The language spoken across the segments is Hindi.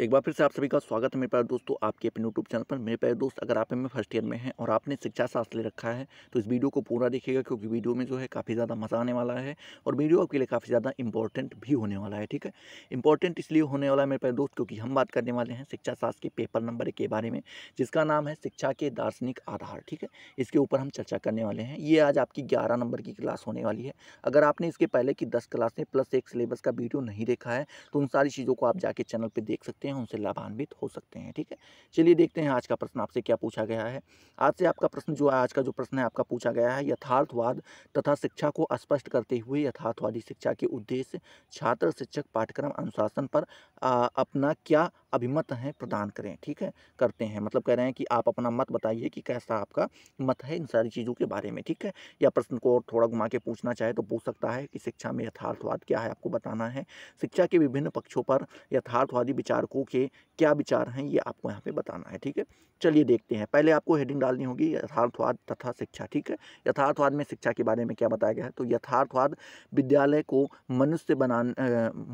एक बार फिर से आप सभी का स्वागत है मेरे प्यारे दोस्तों आपके अपने यूट्यूब चैनल पर मेरे प्यारे दोस्त अगर आप में फर्स्ट ईयर में हैं और आपने शिक्षा शास्त्र ले रखा है तो इस वीडियो को पूरा देखिएगा क्योंकि वीडियो में जो है काफ़ी ज़्यादा मज़ा आने वाला है और वीडियो आपके लिए काफ़ी ज़्यादा इंपॉर्टेंट भी होने वाला है ठीक है इंपॉर्टेंट इसलिए होने वाला है मेरे प्यारे दोस्त क्योंकि हम बात करने वाले हैं शिक्षा शास्त्र के पेपर नंबर के बारे में जिसका नाम है शिक्षा के दार्शनिक आधार ठीक है इसके ऊपर हम चर्चा करने वाले हैं ये आज आपकी ग्यारह नंबर की क्लास होने वाली है अगर आपने इसके पहले की दस क्लास में प्लस एक सिलेबस का वीडियो नहीं देखा है तो उन सारी चीज़ों को आप जाके चैनल पर देख सकते सकते हैं उनसे लाभान्वित हो सकते हैं ठीक है चलिए देखते हैं आज का प्रश्न आपसे क्या पूछा गया है आज से आपका प्रश्न जो आज का जो प्रश्न है आपका पूछा गया है यथार्थवाद तथा शिक्षा को स्पष्ट करते हुए यथार्थवादी शिक्षा के उद्देश्य छात्र शिक्षक पाठ्यक्रम अनुशासन पर आ, अपना क्या अभिमत है प्रदान करें ठीक है करते हैं मतलब कह रहे हैं कि आप अपना मत बताइए कि कैसा आपका मत है इन सारी चीज़ों के बारे में ठीक है या प्रश्न को और थोड़ा घुमा के पूछना चाहे तो पूछ सकता है कि शिक्षा में यथार्थवाद क्या है आपको बताना है शिक्षा के विभिन्न पक्षों पर यथार्थवादी विचार को लेखकों के क्या विचार हैं ये आपको यहाँ पे बताना है ठीक है चलिए देखते हैं पहले आपको हेडिंग डालनी होगी यथार्थवाद तथा शिक्षा ठीक है यथार्थवाद में शिक्षा के बारे में क्या बताया गया है तो यथार्थवाद विद्यालय को मनुष्य बना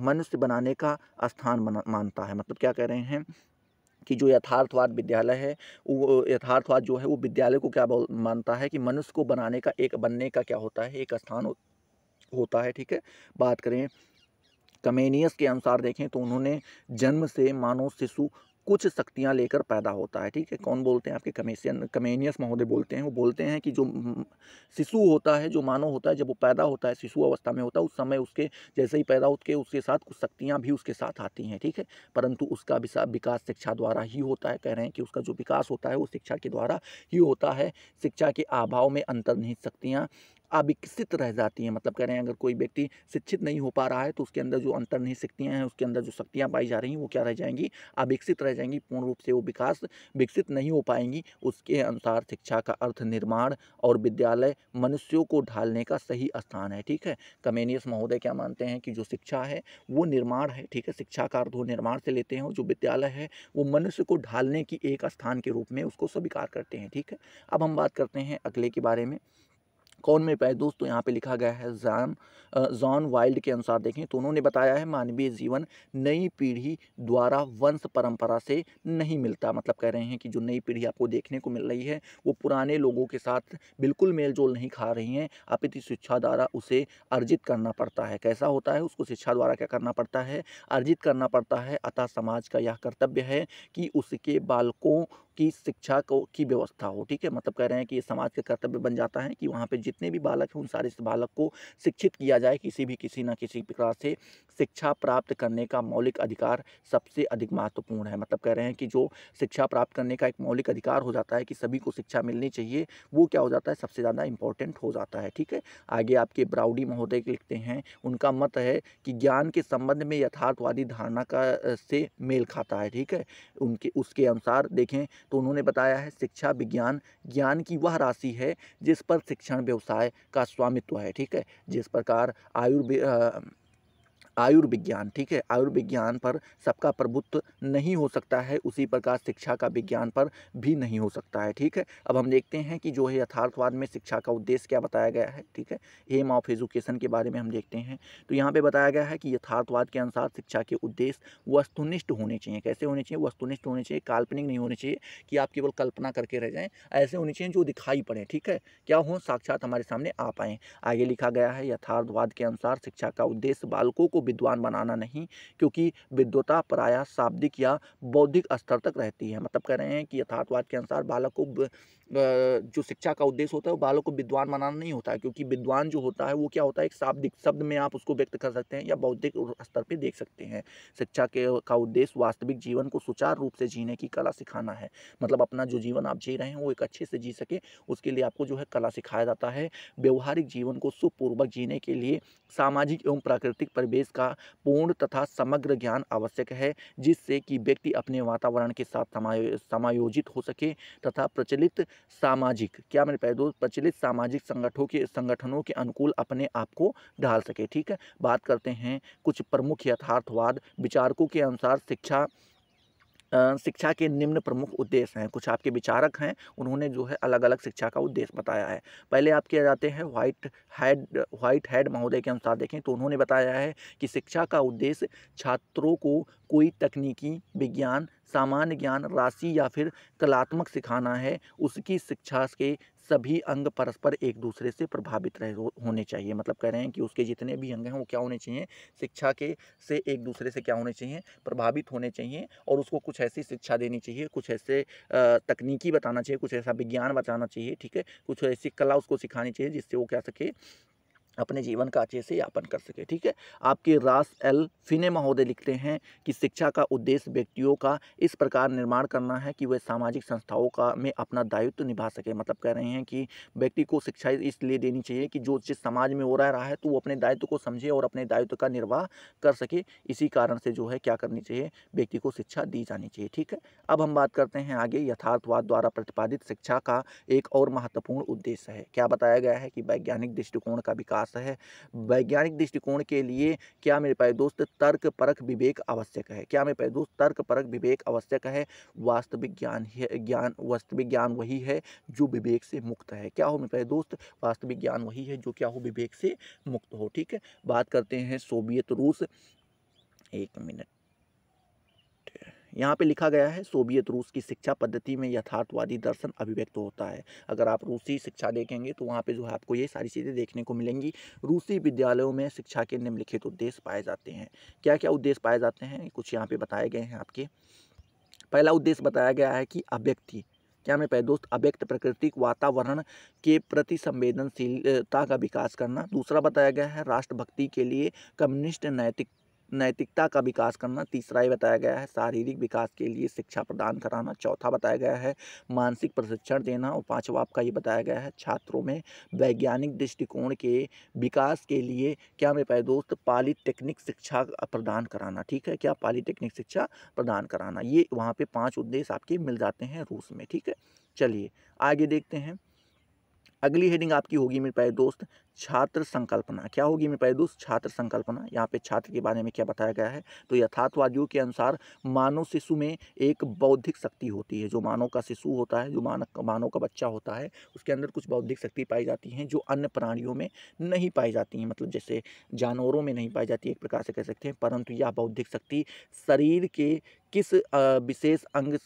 मनुष्य बनाने का स्थान बना, मानता है मतलब क्या कह रहे हैं कि जो यथार्थवाद विद्यालय है वो यथार्थवाद जो है वो विद्यालय को क्या मानता है कि मनुष्य को बनाने का एक बनने का क्या होता है एक स्थान होता है ठीक है बात करें कमेनियस के अनुसार देखें तो उन्होंने जन्म से मानव शिशु कुछ शक्तियाँ लेकर पैदा होता है ठीक है कौन बोलते हैं आपके कमेशियन कमेनियस महोदय बोलते हैं वो बोलते हैं कि जो शिशु होता है जो मानव होता है जब वो पैदा होता है शिशु अवस्था में होता है उस समय उसके जैसे ही पैदा होते उसके साथ कुछ शक्तियाँ भी उसके साथ आती हैं ठीक है परंतु उसका विकास शिक्षा द्वारा ही होता है कह रहे हैं कि उसका जो विकास होता है वो शिक्षा के द्वारा ही होता है शिक्षा के अभाव में अंतर्निहित शक्तियाँ अविकसित रह जाती हैं मतलब कह रहे हैं अगर कोई व्यक्ति शिक्षित नहीं हो पा रहा है तो उसके अंदर जो अंतर नहीं शक्तियाँ हैं उसके अंदर जो शक्तियाँ पाई जा रही हैं वो क्या रह जाएंगी अविकसित रह जाएंगी पूर्ण रूप से वो विकास विकसित नहीं हो पाएंगी उसके अनुसार शिक्षा का अर्थ निर्माण और विद्यालय मनुष्यों को ढालने का सही स्थान है ठीक है कमेनियस महोदय क्या मानते हैं कि जो शिक्षा है वो निर्माण है ठीक है शिक्षा का अर्थ वो निर्माण से लेते हैं और जो विद्यालय है वो मनुष्य को ढालने की एक स्थान के रूप में उसको स्वीकार करते हैं ठीक है अब हम बात करते हैं अगले के बारे में कौन में पाए दोस्तों यहाँ पे लिखा गया है जॉन जॉन वाइल्ड के अनुसार देखें तो उन्होंने बताया है मानवीय जीवन नई पीढ़ी द्वारा वंश परंपरा से नहीं मिलता मतलब कह रहे हैं कि जो नई पीढ़ी आपको देखने को मिल रही है वो पुराने लोगों के साथ बिल्कुल मेल जोल नहीं खा रही हैं अपितु शिक्षा द्वारा उसे अर्जित करना पड़ता है कैसा होता है उसको शिक्षा द्वारा क्या करना पड़ता है अर्जित करना पड़ता है अतः समाज का यह कर्तव्य है कि उसके बालकों की शिक्षा को की व्यवस्था हो ठीक है मतलब कह रहे हैं कि ये समाज का कर्तव्य बन जाता है कि वहाँ पे जितने भी बालक हैं उन सारे बालक को शिक्षित किया जाए किसी भी किसी ना किसी प्रकार से शिक्षा प्राप्त करने का मौलिक अधिकार सबसे अधिक महत्वपूर्ण है मतलब कह रहे हैं कि जो शिक्षा प्राप्त करने का एक मौलिक अधिकार हो जाता है कि सभी को शिक्षा मिलनी चाहिए वो क्या हो जाता है सबसे ज़्यादा इंपॉर्टेंट हो जाता है ठीक है आगे आपके ब्राउडी महोदय लिखते हैं उनका मत है कि ज्ञान के संबंध में यथार्थवादी धारणा का से मेल खाता है ठीक है उनके उसके अनुसार देखें तो उन्होंने बताया है शिक्षा विज्ञान ज्ञान की वह राशि है जिस पर शिक्षण व्यवसाय का स्वामित्व है ठीक है जिस प्रकार आयुर्वेद आयुर्विज्ञान ठीक है आयुर्विज्ञान पर सबका प्रभुत्व नहीं हो सकता है उसी प्रकार शिक्षा का विज्ञान पर भी नहीं हो सकता है ठीक है अब हम देखते हैं कि जो है यथार्थवाद में शिक्षा का उद्देश्य क्या बताया गया है ठीक है एम ऑफ एजुकेशन के बारे में हम देखते हैं तो यहाँ पर बताया गया है कि यथार्थवाद के अनुसार शिक्षा के उद्देश्य वस्तुनिष्ठ होने चाहिए कैसे होने चाहिए वस्तुनिष्ठ होने चाहिए काल्पनिक नहीं होने चाहिए कि आप केवल कल्पना करके रह जाएँ ऐसे होने चाहिए जो दिखाई पड़े ठीक है क्या हों साक्षात हमारे सामने आ पाएँ आगे लिखा गया है यथार्थवाद के अनुसार शिक्षा का उद्देश्य बालकों को विद्वान बनाना नहीं क्योंकि विद्वता प्रायः शाब्दिक या बौद्धिक स्तर तक रहती है मतलब कह रहे हैं कि यथार्थवाद के अनुसार बालक को जो शिक्षा का उद्देश्य होता है वो बालक को विद्वान बनाना नहीं होता है क्योंकि विद्वान जो होता है वो क्या होता है एक शाब्दिक शब्द में आप उसको व्यक्त कर सकते हैं या बौद्धिक स्तर पर देख सकते हैं शिक्षा के का उद्देश्य वास्तविक जीवन को सुचारू रूप से जीने की कला सिखाना है मतलब अपना जो जीवन आप जी रहे हैं वो एक अच्छे से जी सके उसके लिए आपको जो है कला सिखाया जाता है व्यवहारिक जीवन को सुपूर्वक जीने के लिए सामाजिक एवं प्राकृतिक परिवेश का पूर्ण तथा समग्र ज्ञान आवश्यक है जिससे कि व्यक्ति अपने वातावरण के साथ समायोजित हो सके तथा प्रचलित सामाजिक क्या मेरे पैदो प्रचलित सामाजिक संगठनों के संगठनों के अनुकूल अपने आप को ढाल सके ठीक है बात करते हैं कुछ प्रमुख यथार्थवाद विचारकों के अनुसार शिक्षा शिक्षा के निम्न प्रमुख उद्देश्य हैं कुछ आपके विचारक हैं उन्होंने जो है अलग अलग शिक्षा का उद्देश्य बताया है पहले आप किया जाते हैं व्हाइट हैड व्हाइट हैड महोदय के अनुसार देखें तो उन्होंने बताया है कि शिक्षा का उद्देश्य छात्रों को कोई तकनीकी विज्ञान सामान्य ज्ञान राशि या फिर कलात्मक सिखाना है उसकी शिक्षा के सभी अंग परस्पर एक दूसरे से प्रभावित रहे होने चाहिए मतलब कह रहे हैं कि उसके जितने भी अंग हैं वो क्या होने चाहिए शिक्षा के से एक दूसरे से क्या होने चाहिए प्रभावित होने चाहिए और उसको कुछ ऐसी शिक्षा देनी चाहिए कुछ ऐसे तकनीकी बताना चाहिए कुछ ऐसा विज्ञान बताना चाहिए ठीक है कुछ ऐसी कला उसको सिखानी चाहिए जिससे वो क्या सके अपने जीवन का अच्छे से यापन कर सके ठीक है आपके रास एल फिने महोदय लिखते हैं कि शिक्षा का उद्देश्य व्यक्तियों का इस प्रकार निर्माण करना है कि वे सामाजिक संस्थाओं का में अपना दायित्व निभा सके मतलब कह रहे हैं कि व्यक्ति को शिक्षा इसलिए देनी चाहिए कि जो चीज़ समाज में हो रहा, रहा है तो वो अपने दायित्व को समझे और अपने दायित्व का निर्वाह कर सके इसी कारण से जो है क्या करनी चाहिए व्यक्ति को शिक्षा दी जानी चाहिए ठीक है अब हम बात करते हैं आगे यथार्थवाद द्वारा प्रतिपादित शिक्षा का एक और महत्वपूर्ण उद्देश्य है क्या बताया गया है कि वैज्ञानिक दृष्टिकोण का विकास विकास है वैज्ञानिक दृष्टिकोण के लिए क्या मेरे पाए दोस्त तर्क परक विवेक आवश्यक है क्या मेरे पाए दोस्त तर्क परक विवेक आवश्यक है वास्तविक ज्ञान ही ज्ञान वास्तविक ज्ञान वही है जो विवेक से मुक्त है क्या हो मेरे पाए दोस्त वास्तविक ज्ञान वही है जो क्या हो विवेक से मुक्त हो ठीक है बात करते हैं सोवियत रूस एक मिनट यहाँ पे लिखा गया है सोवियत रूस की शिक्षा पद्धति में यथार्थवादी दर्शन अभिव्यक्त होता है अगर आप रूसी शिक्षा देखेंगे तो वहाँ पे जो है आपको ये सारी चीज़ें देखने को मिलेंगी रूसी विद्यालयों में शिक्षा के निम्नलिखित उद्देश्य पाए जाते हैं क्या क्या उद्देश्य पाए जाते हैं कुछ यहाँ पर बताए गए हैं आपके पहला उद्देश्य बताया गया है कि अव्यक्ति क्या मैं पहले दोस्त अव्यक्त प्राकृतिक वातावरण के प्रति संवेदनशीलता का विकास करना दूसरा बताया गया है राष्ट्रभक्ति के लिए कम्युनिस्ट नैतिक नैतिकता का विकास करना तीसरा ये बताया गया है शारीरिक विकास के लिए शिक्षा प्रदान कराना चौथा बताया गया है मानसिक प्रशिक्षण देना और पाँचवा आपका ये बताया गया है छात्रों में वैज्ञानिक दृष्टिकोण के विकास के लिए क्या मेरे पाए दोस्त पॉलीटेक्निक शिक्षा प्रदान कराना ठीक है क्या पॉलीटेक्निक शिक्षा प्रदान कराना ये वहाँ पर पाँच उद्देश्य आपके मिल जाते हैं रूस में ठीक है चलिए आगे देखते हैं अगली हेडिंग आपकी होगी मेरे प्यारे दोस्त छात्र संकल्पना क्या होगी मेरे प्यारे दोस्त छात्र संकल्पना यहाँ पे छात्र के बारे में क्या बताया गया है तो यथार्थवादियों के अनुसार मानव शिशु में एक बौद्धिक शक्ति होती है जो मानव का शिशु होता है जो मानव मानव का बच्चा होता है उसके अंदर कुछ बौद्धिक शक्ति पाई जाती हैं जो अन्य प्राणियों में नहीं पाई जाती हैं मतलब जैसे जानवरों में नहीं पाई जाती एक प्रकार से कह सकते हैं परंतु यह बौद्धिक शक्ति शरीर के किस विशेष अंग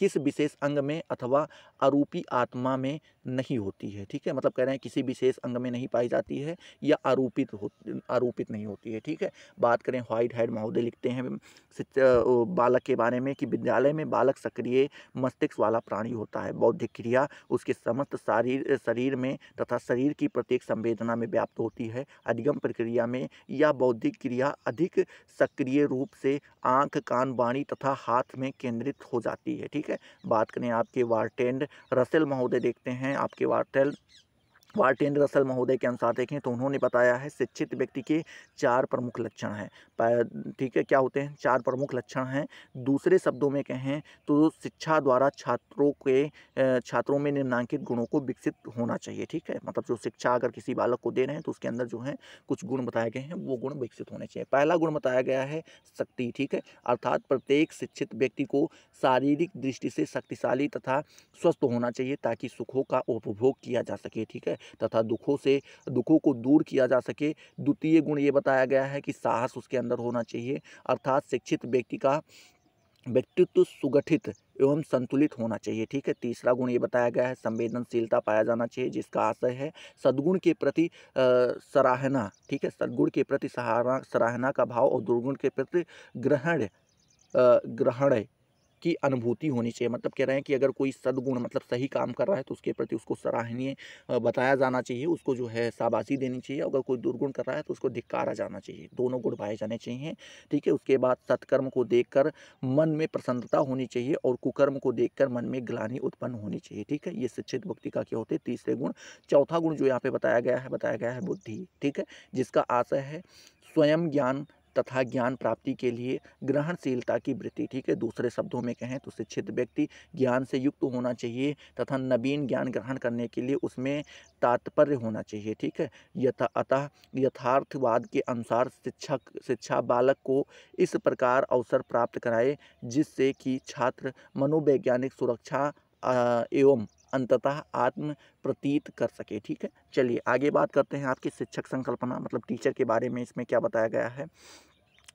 किस विशेष अंग में अथवा अरूपी आत्मा में नहीं होती है ठीक है मतलब कह रहे हैं किसी विशेष अंग में नहीं पाई जाती है या आरोपित हो आरोपित नहीं होती है ठीक है बात करें व्हाइट हेड महोदय लिखते हैं बालक के बारे में कि विद्यालय में बालक सक्रिय मस्तिष्क वाला प्राणी होता है बौद्धिक क्रिया उसके समस्त शारीर शरीर में तथा शरीर की प्रत्येक संवेदना में व्याप्त होती है अधिगम प्रक्रिया में या बौद्धिक क्रिया अधिक सक्रिय रूप से आंख कान वाणी तथा हाथ में केंद्रित हो जाती है ठीक है बात करें आपके वार्टेंड रसेल महोदय देखते हैं आपके वाटेल मार्टिन रसल महोदय के अनुसार देखें तो उन्होंने बताया है शिक्षित व्यक्ति के चार प्रमुख लक्षण हैं ठीक है क्या होते हैं चार प्रमुख लक्षण हैं दूसरे शब्दों में कहें तो शिक्षा द्वारा छात्रों के छात्रों में निम्नांकित गुणों को विकसित होना चाहिए ठीक है मतलब जो शिक्षा अगर किसी बालक को दे रहे हैं तो उसके अंदर जो है कुछ गुण बताए गए हैं वो गुण विकसित होने चाहिए पहला गुण बताया गया है शक्ति ठीक है अर्थात प्रत्येक शिक्षित व्यक्ति को शारीरिक दृष्टि से शक्तिशाली तथा स्वस्थ होना चाहिए ताकि सुखों का उपभोग किया जा सके ठीक है तथा दुखों से दुखों को दूर किया जा सके द्वितीय गुण ये बताया गया है कि साहस उसके अंदर होना चाहिए अर्थात शिक्षित व्यक्ति का व्यक्तित्व सुगठित एवं संतुलित होना चाहिए ठीक है तीसरा गुण ये बताया गया है संवेदनशीलता पाया जाना चाहिए जिसका आशय है सद्गुण के प्रति सराहना ठीक है सद्गुण के प्रति सहारा सराहना का भाव और दुर्गुण के प्रति ग्रहण ग्रहण की अनुभूति होनी चाहिए मतलब कह रहे हैं कि अगर कोई सदगुण मतलब सही काम कर रहा है तो उसके प्रति उसको सराहनीय बताया जाना चाहिए उसको जो है शाबाशी देनी चाहिए अगर कोई दुर्गुण कर रहा है तो उसको धिक्कारा जाना चाहिए दोनों गुण पाए जाने चाहिए ठीक है उसके बाद सत्कर्म को देखकर मन में प्रसन्नता होनी चाहिए और कुकर्म को देखकर मन में ग्लानी उत्पन्न होनी चाहिए ठीक है ये शिक्षित भक्ति का क्या होते हैं तीसरे गुण चौथा गुण जो यहाँ पे बताया गया है बताया गया है बुद्धि ठीक है जिसका आशय है स्वयं ज्ञान तथा ज्ञान प्राप्ति के लिए ग्रहणशीलता की वृत्ति ठीक है दूसरे शब्दों में कहें तो शिक्षित व्यक्ति ज्ञान से युक्त होना चाहिए तथा नवीन ज्ञान ग्रहण करने के लिए उसमें तात्पर्य होना चाहिए ठीक है यथा अतः यथार्थवाद के अनुसार शिक्षक शिक्षा बालक को इस प्रकार अवसर प्राप्त कराए जिससे कि छात्र मनोवैज्ञानिक सुरक्षा एवं अंततः आत्म प्रतीत कर सके ठीक है चलिए आगे बात करते हैं आपकी शिक्षक संकल्पना मतलब टीचर के बारे में इसमें क्या बताया गया है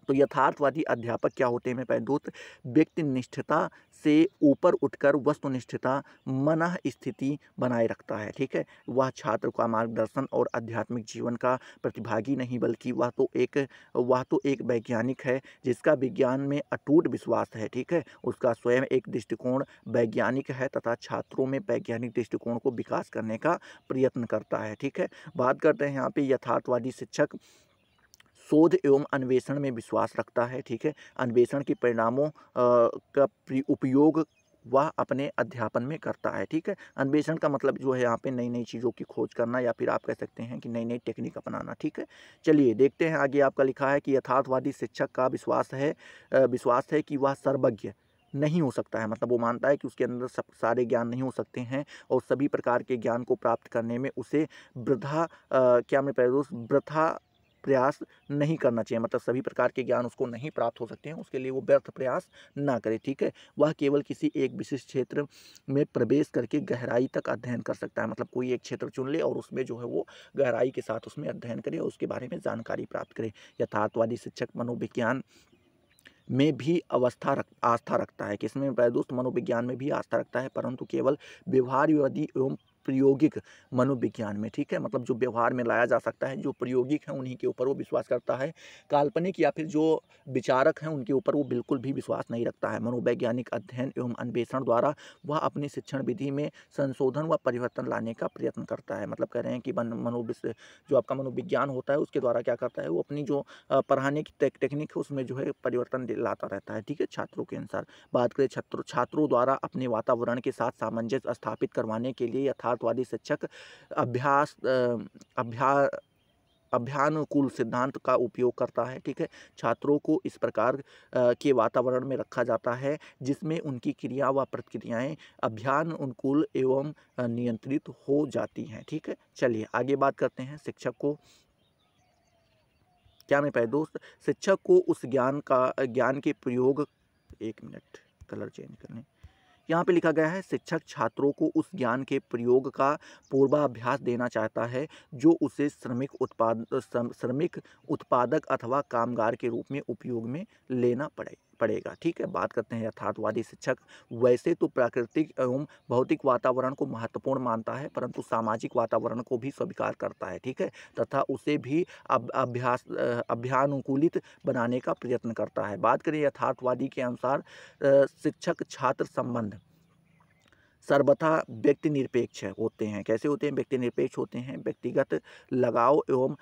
तो यथार्थवादी अध्यापक क्या होते हैं पहुत व्यक्ति निष्ठता से ऊपर उठकर वस्तुनिष्ठता मन स्थिति बनाए रखता है ठीक है वह छात्र का मार्गदर्शन और आध्यात्मिक जीवन का प्रतिभागी नहीं बल्कि वह तो एक वह तो एक वैज्ञानिक है जिसका विज्ञान में अटूट विश्वास है ठीक है उसका स्वयं एक दृष्टिकोण वैज्ञानिक है तथा छात्रों में वैज्ञानिक दृष्टिकोण को विकास करने का प्रयत्न करता है ठीक है बात करते हैं यहाँ पर यथार्थवादी शिक्षक शोध एवं अन्वेषण में विश्वास रखता है ठीक है अन्वेषण के परिणामों का उपयोग वह अपने अध्यापन में करता है ठीक है अन्वेषण का मतलब जो है यहाँ पे नई नई चीज़ों की खोज करना या फिर आप कह सकते हैं कि नई नई टेक्निक अपनाना ठीक है चलिए देखते हैं आगे आपका लिखा है कि यथार्थवादी शिक्षक का विश्वास है विश्वास है कि वह सर्वज्ञ नहीं हो सकता है मतलब वो मानता है कि उसके अंदर सब सारे ज्ञान नहीं हो सकते हैं और सभी प्रकार के ज्ञान को प्राप्त करने में उसे वृथा क्या मैं पैदोष वृथा प्रयास नहीं करना चाहिए मतलब सभी प्रकार के ज्ञान उसको नहीं प्राप्त हो सकते हैं उसके लिए वो व्यर्थ प्रयास ना करे ठीक है वह केवल किसी एक विशिष्ट क्षेत्र में प्रवेश करके गहराई तक अध्ययन कर सकता है मतलब कोई एक क्षेत्र चुन ले और उसमें जो है वो गहराई के साथ उसमें अध्ययन करे और उसके बारे में जानकारी प्राप्त करे यथार्थवादी शिक्षक मनोविज्ञान में भी अवस्था रख आस्था रखता है किसमें वैदुष्ट मनोविज्ञान में भी आस्था रखता है परंतु केवल व्यवहारवादी एवं प्रायोगिक मनोविज्ञान में ठीक है मतलब जो व्यवहार में लाया जा सकता है जो प्रायोगिक है उन्हीं के ऊपर वो विश्वास करता है काल्पनिक या फिर जो विचारक हैं उनके ऊपर वो बिल्कुल भी विश्वास नहीं रखता है मनोवैज्ञानिक अध्ययन एवं अन्वेषण द्वारा वह अपनी शिक्षण विधि में संशोधन व परिवर्तन लाने का प्रयत्न करता है मतलब कह रहे हैं कि मनोविश्व जो आपका मनोविज्ञान होता है उसके द्वारा क्या करता है वो अपनी जो पढ़ाने की टेक्निक है उसमें जो है परिवर्तन लाता रहता है ठीक है छात्रों के अनुसार बात करें छात्रों छात्रों द्वारा अपने वातावरण के साथ सामंजस्य स्थापित करवाने के लिए यथा यथार्थवादी शिक्षक अभ्यास अभ्या अभ्यानुकूल सिद्धांत का उपयोग करता है ठीक है छात्रों को इस प्रकार के वातावरण में रखा जाता है जिसमें उनकी क्रिया व प्रतिक्रियाएँ अभ्यान अनुकूल एवं नियंत्रित हो जाती हैं ठीक है चलिए आगे बात करते हैं शिक्षक को क्या मैं पाए दोस्त शिक्षक को उस ज्ञान का ज्ञान के प्रयोग एक मिनट कलर चेंज करने यहाँ पे लिखा गया है शिक्षक छात्रों को उस ज्ञान के प्रयोग का पूर्वाभ्यास देना चाहता है जो उसे श्रमिक उत्पाद श्रमिक उत्पादक अथवा कामगार के रूप में उपयोग में लेना पड़े पड़ेगा ठीक है बात करते हैं यथार्थवादी शिक्षक वैसे तो प्राकृतिक एवं भौतिक वातावरण को महत्वपूर्ण मानता है परंतु सामाजिक वातावरण को भी स्वीकार करता है ठीक है तथा उसे भी अभ्यास अभ्यानुकूलित बनाने का प्रयत्न करता है बात करें यथार्थवादी के अनुसार शिक्षक छात्र संबंध सर्वथा व्यक्ति निरपेक्ष होते हैं कैसे होते हैं व्यक्ति निरपेक्ष होते हैं व्यक्तिगत लगाव एवं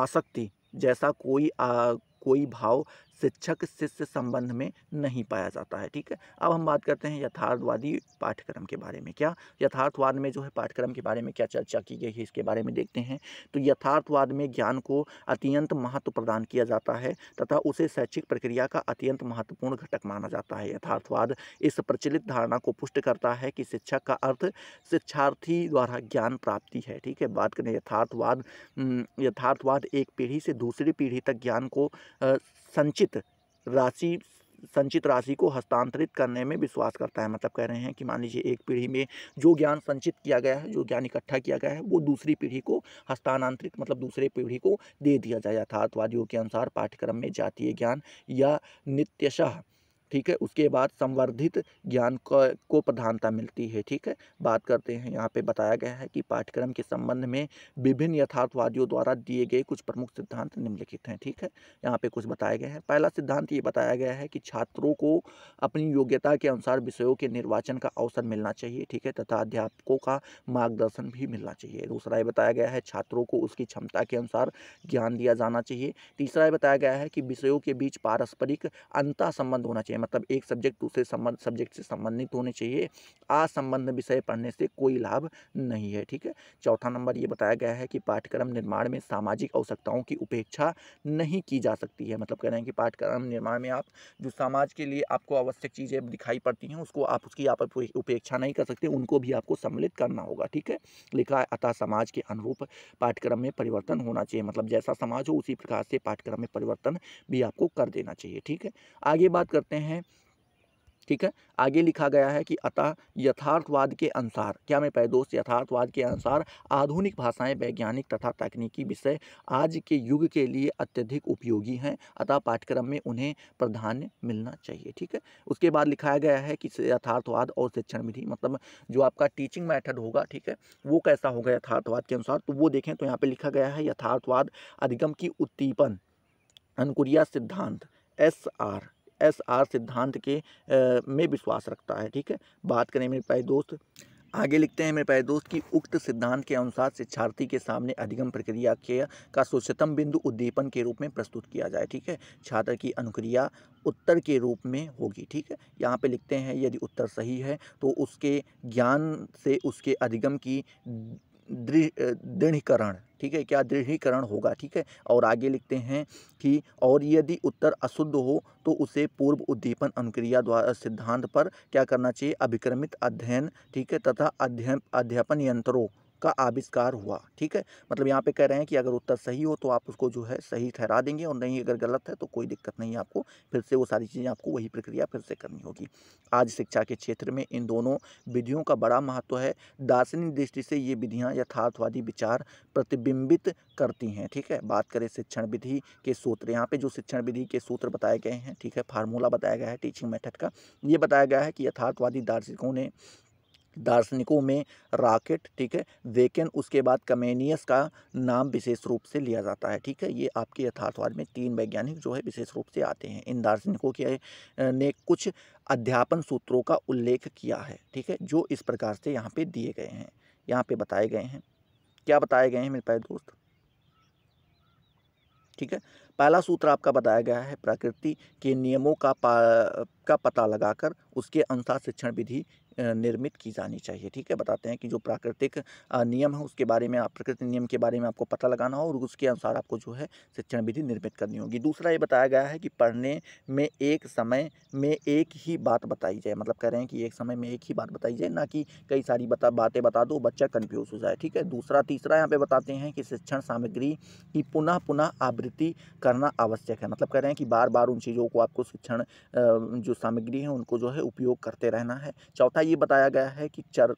आसक्ति जैसा कोई आ, कोई भाव शिक्षक शिष्य संबंध में नहीं पाया जाता है ठीक है अब हम बात करते हैं यथार्थवादी पाठ्यक्रम के बारे में क्या यथार्थवाद में जो है पाठ्यक्रम के बारे में क्या चर्चा की गई है इसके बारे में देखते हैं तो यथार्थवाद में ज्ञान को अत्यंत महत्व प्रदान किया जाता है तथा उसे शैक्षिक प्रक्रिया का अत्यंत महत्वपूर्ण घटक माना जाता है यथार्थवाद इस प्रचलित धारणा को पुष्ट करता है कि शिक्षक का अर्थ शिक्षार्थी द्वारा ज्ञान प्राप्ति है ठीक है बात करें यथार्थवाद यथार्थवाद एक पीढ़ी से दूसरी पीढ़ी तक ज्ञान को संचित संचित राशि संचित राशि को हस्तांतरित करने में विश्वास करता है मतलब कह रहे हैं कि मान लीजिए एक पीढ़ी में जो ज्ञान संचित किया गया है जो ज्ञान इकट्ठा किया गया है वो दूसरी पीढ़ी को हस्तांतरित मतलब दूसरे पीढ़ी को दे दिया जाए यथार्थवादियों के अनुसार पाठ्यक्रम में जातीय ज्ञान या नित्यशः ठीक है उसके बाद संवर्धित ज्ञान को, को प्रधानता मिलती है ठीक है बात करते हैं यहाँ पे बताया गया है कि पाठ्यक्रम के संबंध में विभिन्न यथार्थवादियों द्वारा दिए गए कुछ प्रमुख सिद्धांत निम्नलिखित हैं ठीक है यहाँ पे कुछ बताया गया है पहला सिद्धांत ये बताया गया है कि छात्रों को अपनी योग्यता के अनुसार विषयों के निर्वाचन का अवसर मिलना चाहिए ठीक है तथा अध्यापकों का मार्गदर्शन भी मिलना चाहिए दूसरा ये बताया गया है छात्रों को उसकी क्षमता के अनुसार ज्ञान दिया जाना चाहिए तीसरा ये बताया गया है कि विषयों के बीच पारस्परिक अंता संबंध होना चाहिए मतलब एक सब्जेक्ट दूसरे संबंध सब्जेक्ट से संबंधित होने चाहिए असंबंध विषय पढ़ने से कोई लाभ नहीं है ठीक है चौथा नंबर ये बताया गया है कि पाठ्यक्रम निर्माण में सामाजिक आवश्यकताओं की उपेक्षा नहीं की जा सकती है मतलब कह रहे हैं कि पाठ्यक्रम निर्माण में आप जो समाज के लिए आपको आवश्यक चीज़ें दिखाई पड़ती हैं उसको आप उसकी आप उपेक्षा नहीं कर सकते उनको भी आपको सम्मिलित करना होगा ठीक है लिखा है अतः समाज के अनुरूप पाठ्यक्रम में परिवर्तन होना चाहिए मतलब जैसा समाज हो उसी प्रकार से पाठ्यक्रम में परिवर्तन भी आपको कर देना चाहिए ठीक है आगे बात करते हैं हैं ठीक है आगे लिखा गया है कि अतः यथार्थवाद के अनुसार क्या मैं पैदोष यथार्थवाद के अनुसार आधुनिक भाषाएं वैज्ञानिक तथा तकनीकी विषय आज के युग के लिए अत्यधिक उपयोगी हैं अतः पाठ्यक्रम में उन्हें प्राधान्य मिलना चाहिए ठीक है उसके बाद लिखाया गया है कि यथार्थवाद और शिक्षण विधि मतलब जो आपका टीचिंग मैथड होगा ठीक है वो कैसा होगा यथार्थवाद के अनुसार तो वो देखें तो यहाँ पर लिखा गया है यथार्थवाद अधिगम की उत्तीपन अनुकुरिया सिद्धांत एस आर एस आर सिद्धांत के आ, में विश्वास रखता है ठीक है बात करें मेरे प्यारे दोस्त आगे लिखते हैं मेरे प्यारे दोस्त की उक्त सिद्धांत के अनुसार शिक्षार्थी के सामने अधिगम प्रक्रिया के का सूचतम बिंदु उद्दीपन के रूप में प्रस्तुत किया जाए ठीक है छात्र की अनुक्रिया उत्तर के रूप में होगी ठीक है यहाँ पे लिखते हैं यदि उत्तर सही है तो उसके ज्ञान से उसके अधिगम की दृढ़ीकरण ठीक है क्या दृढ़ीकरण होगा ठीक है और आगे लिखते हैं कि और यदि उत्तर अशुद्ध हो तो उसे पूर्व उद्दीपन अनुक्रिया द्वारा सिद्धांत पर क्या करना चाहिए अभिक्रमित अध्ययन ठीक है तथा अध्ययन अध्यापन यंत्रों का आविष्कार हुआ ठीक है मतलब यहाँ पे कह रहे हैं कि अगर उत्तर सही हो तो आप उसको जो है सही ठहरा देंगे और नहीं अगर गलत है तो कोई दिक्कत नहीं आपको फिर से वो सारी चीज़ें आपको वही प्रक्रिया फिर से करनी होगी आज शिक्षा के क्षेत्र में इन दोनों विधियों का बड़ा महत्व है दार्शनिक दृष्टि से ये विधियाँ यथार्थवादी विचार प्रतिबिंबित करती हैं ठीक है बात करें शिक्षण विधि के सूत्र यहाँ पर जो शिक्षण विधि के सूत्र बताए गए हैं ठीक है फार्मूला बताया गया है टीचिंग मैथड का ये बताया गया है कि यथार्थवादी दार्शनिकों ने दार्शनिकों में राकेट ठीक है वेकन उसके बाद कमेनियस का नाम विशेष रूप से लिया जाता है ठीक है ये आपके यथार्थवाद में तीन वैज्ञानिक जो है विशेष रूप से आते हैं इन दार्शनिकों के ने कुछ अध्यापन सूत्रों का उल्लेख किया है ठीक है जो इस प्रकार से यहाँ पे दिए गए हैं यहाँ पे बताए गए हैं क्या बताए गए हैं मेरे पाए दोस्त ठीक है पहला सूत्र आपका बताया गया है प्रकृति के नियमों का पा का पता लगाकर उसके अनुसार शिक्षण विधि निर्मित की जानी चाहिए ठीक है बताते हैं कि जो प्राकृतिक नियम है उसके बारे में आप प्रकृति नियम के बारे में आपको पता लगाना हो और उसके अनुसार आपको जो है शिक्षण विधि निर्मित करनी होगी दूसरा ये बताया गया है कि पढ़ने में एक समय में एक ही बात बताई जाए मतलब कह रहे हैं कि एक समय में एक ही बात बताई जाए ना कि कई सारी बता बातें बता दो बच्चा कन्फ्यूज़ हो जाए ठीक है दूसरा तीसरा यहाँ पर बताते हैं कि शिक्षण सामग्री की पुनः पुनः आवृत्ति करना आवश्यक है मतलब कह रहे हैं कि बार बार उन चीज़ों को आपको शिक्षण जो सामग्री है उनको जो है उपयोग करते रहना है चौथा ये बताया गया है कि चर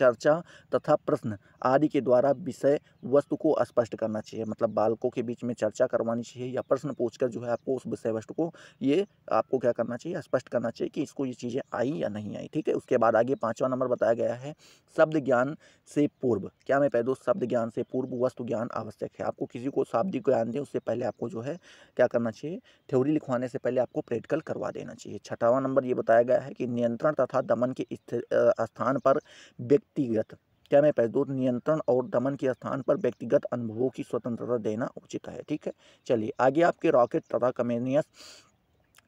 चर्चा तथा प्रश्न आदि के द्वारा विषय वस्तु को स्पष्ट करना चाहिए मतलब बालकों के बीच में चर्चा करवानी चाहिए या प्रश्न पूछकर जो है आपको उस विषय वस्तु को ये आपको क्या करना चाहिए स्पष्ट करना चाहिए कि इसको ये चीज़ें आई या नहीं आई ठीक है उसके बाद आगे पाँचवा नंबर बताया गया है शब्द ज्ञान से पूर्व क्या मैं पैदो शब्द ज्ञान से पूर्व वस्तु ज्ञान आवश्यक है आपको किसी को शाब्दिक ज्ञान दें उससे पहले आपको जो है क्या करना चाहिए थ्योरी लिखवाने से पहले आपको प्रैक्टिकल करवा देना चाहिए छठावा नंबर ये बताया गया है कि नियंत्रण तथा दमन के स्थान पर व्यक्तिगत क्या मैं पैदूत नियंत्रण और दमन के स्थान पर व्यक्तिगत अनुभवों की स्वतंत्रता देना उचित है ठीक है चलिए आगे आपके रॉकेट तथा कमेनियस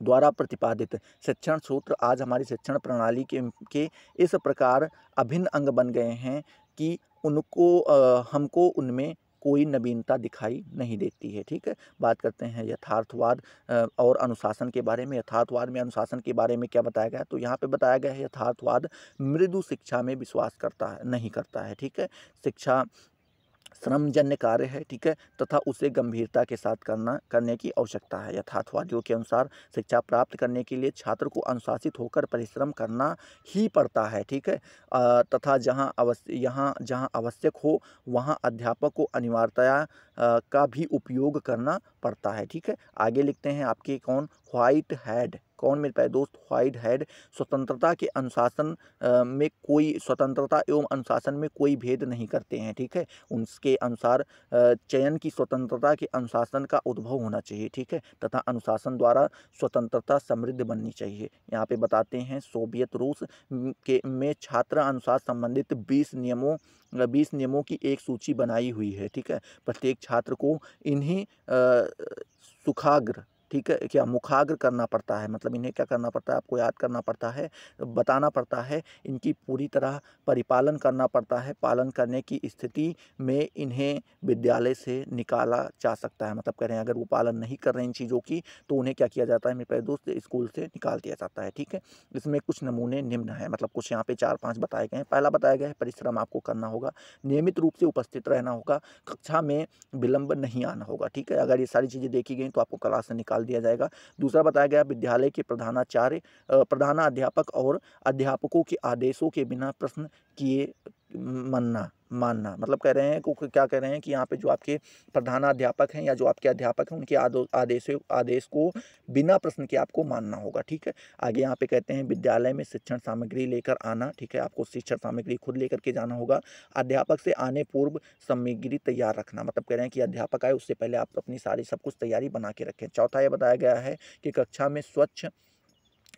द्वारा प्रतिपादित शिक्षण सूत्र आज हमारी शिक्षण प्रणाली के के इस प्रकार अभिन्न अंग बन गए हैं कि उनको आ, हमको उनमें कोई नवीनता दिखाई नहीं देती है ठीक है बात करते हैं यथार्थवाद और अनुशासन के बारे में यथार्थवाद में अनुशासन के बारे में क्या बताया गया तो यहाँ पे बताया गया है यथार्थवाद मृदु शिक्षा में विश्वास करता है नहीं करता है ठीक है शिक्षा श्रमजन्य कार्य है ठीक है तथा उसे गंभीरता के साथ करना करने की आवश्यकता है यथार्थवादियों के अनुसार शिक्षा प्राप्त करने के लिए छात्र को अनुशासित होकर परिश्रम करना ही पड़ता है ठीक है तथा जहाँ अवश्य यहाँ जहाँ आवश्यक हो वहाँ अध्यापक को अनिवार्यता का भी उपयोग करना पड़ता है ठीक है आगे लिखते हैं आपके कौन व्हाइट हैड कौन मिलता है दोस्त व्हाइट हेड स्वतंत्रता के अनुशासन में कोई स्वतंत्रता एवं अनुशासन में कोई भेद नहीं करते हैं ठीक है उनके अनुसार चयन की स्वतंत्रता के अनुशासन का उद्भव होना चाहिए ठीक है तथा अनुशासन द्वारा स्वतंत्रता समृद्ध बननी चाहिए यहाँ पे बताते हैं सोवियत रूस के में छात्र अनुसार संबंधित बीस नियमों बीस नियमों की एक सूची बनाई हुई है ठीक है प्रत्येक छात्र को इन्हीं सुखाग्र ठीक है क्या मुखाग्र करना पड़ता है मतलब इन्हें क्या करना पड़ता है आपको याद करना पड़ता है बताना पड़ता है इनकी पूरी तरह परिपालन करना पड़ता है पालन करने की स्थिति में इन्हें विद्यालय से निकाला जा सकता है मतलब कह रहे हैं अगर वो पालन नहीं कर रहे इन चीज़ों की तो उन्हें क्या किया जाता है मेरे प्यारे दोस्त स्कूल से निकाल दिया जाता है ठीक है इसमें कुछ नमूने निम्न है मतलब कुछ यहाँ पे चार पाँच बताए गए हैं पहला बताया गया है परिश्रम आपको करना होगा नियमित रूप से उपस्थित रहना होगा कक्षा में विलंब नहीं आना होगा ठीक है अगर ये सारी चीज़ें देखी गई तो आपको क्लास से निकाल निकाल दिया जाएगा दूसरा बताया गया विद्यालय के प्रधानाचार्य प्रधानाध्यापक और अध्यापकों के आदेशों के बिना प्रश्न किए मनना मानना मतलब कह रहे हैं को क्या कह रहे हैं कि यहाँ पे जो आपके प्रधानाध्यापक हैं या जो आपके अध्यापक हैं उनके आदेश आदेश को बिना प्रश्न के आपको मानना होगा ठीक है आगे यहाँ पे कहते हैं विद्यालय में शिक्षण सामग्री लेकर आना ठीक है आपको शिक्षण सामग्री खुद लेकर के जाना होगा अध्यापक से आने पूर्व सामग्री तैयार रखना मतलब कह रहे हैं कि अध्यापक आए उससे पहले आप अपनी सारी सब कुछ तैयारी बना के रखें चौथा ये बताया गया है कि कक्षा में स्वच्छ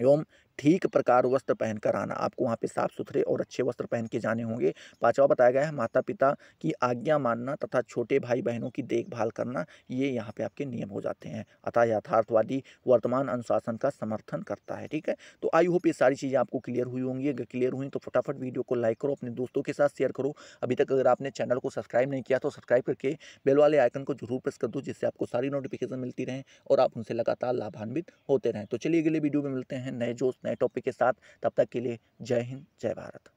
एवं ठीक प्रकार वस्त्र पहनकर आना आपको वहाँ पे साफ सुथरे और अच्छे वस्त्र पहन के जाने होंगे पाँचवा बताया गया है माता पिता की आज्ञा मानना तथा छोटे भाई बहनों की देखभाल करना ये यहाँ पे आपके नियम हो जाते हैं अतः यथार्थवादी वर्तमान अनुशासन का समर्थन करता है ठीक है तो आई होप ये सारी चीज़ें आपको क्लियर हुई होंगी अगर क्लियर हुई तो फटाफट वीडियो को लाइक करो अपने दोस्तों के साथ शेयर करो अभी तक अगर आपने चैनल को सब्सक्राइब नहीं किया तो सब्सक्राइब करके बेल वाले आइकन को जरूर प्रेस कर दो जिससे आपको सारी नोटिफिकेशन मिलती रहे और आप उनसे लगातार लाभान्वित होते रहें तो चलिए अगले वीडियो में मिलते हैं नए जोश नए टॉपिक के साथ तब तक के लिए जय हिंद जय भारत